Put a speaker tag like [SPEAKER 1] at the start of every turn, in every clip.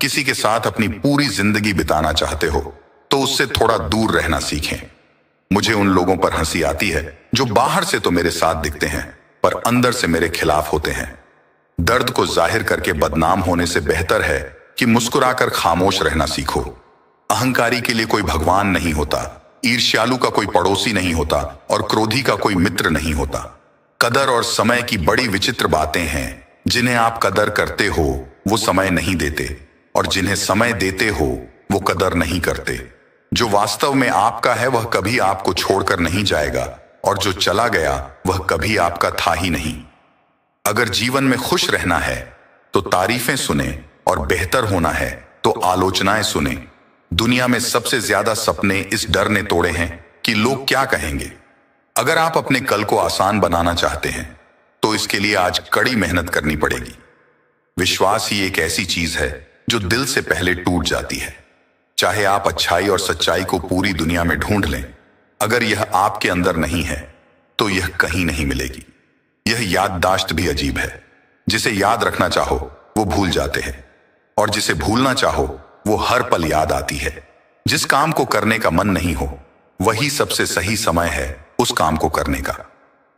[SPEAKER 1] किसी के साथ अपनी पूरी जिंदगी बिताना चाहते हो तो उससे थोड़ा दूर रहना सीखें मुझे उन लोगों पर हंसी आती है जो बाहर से तो मेरे साथ दिखते हैं पर अंदर से मेरे खिलाफ होते हैं दर्द को जाहिर करके बदनाम होने से बेहतर है कि मुस्कुराकर खामोश रहना सीखो अहंकारी के लिए कोई भगवान नहीं होता ईर्ष्यालु का कोई पड़ोसी नहीं होता और क्रोधी का कोई मित्र नहीं होता कदर और समय की बड़ी विचित्र बातें हैं जिन्हें आप कदर करते हो वो समय नहीं देते और जिन्हें समय देते हो वो कदर नहीं करते जो वास्तव में आपका है वह कभी आपको छोड़कर नहीं जाएगा और जो चला गया वह कभी आपका था ही नहीं अगर जीवन में खुश रहना है तो तारीफें सुने और बेहतर होना है तो आलोचनाएं सुने दुनिया में सबसे ज्यादा सपने इस डर ने तोड़े हैं कि लोग क्या कहेंगे अगर आप अपने कल को आसान बनाना चाहते हैं तो इसके लिए आज कड़ी मेहनत करनी पड़ेगी विश्वास ही एक ऐसी चीज है जो दिल से पहले टूट जाती है चाहे आप अच्छाई और सच्चाई को पूरी दुनिया में ढूंढ लें अगर यह आपके अंदर नहीं है तो यह कहीं नहीं मिलेगी यह याददाश्त भी अजीब है जिसे याद रखना चाहो वो भूल जाते हैं और जिसे भूलना चाहो वो हर पल याद आती है जिस काम को करने का मन नहीं हो वही सबसे सही समय है उस काम को करने का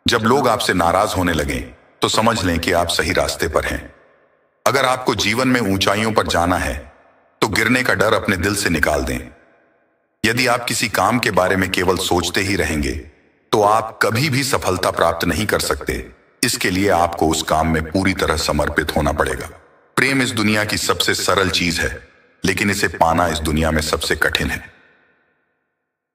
[SPEAKER 1] जब लोग आपसे नाराज होने लगे तो समझ लें कि आप सही रास्ते पर हैं अगर आपको जीवन में ऊंचाइयों पर जाना है तो गिरने का डर अपने दिल से निकाल दें यदि आप किसी काम के बारे में केवल सोचते ही रहेंगे तो आप कभी भी सफलता प्राप्त नहीं कर सकते इसके लिए आपको उस काम में पूरी तरह समर्पित होना पड़ेगा प्रेम इस दुनिया की सबसे सरल चीज है लेकिन इसे पाना इस दुनिया में सबसे कठिन है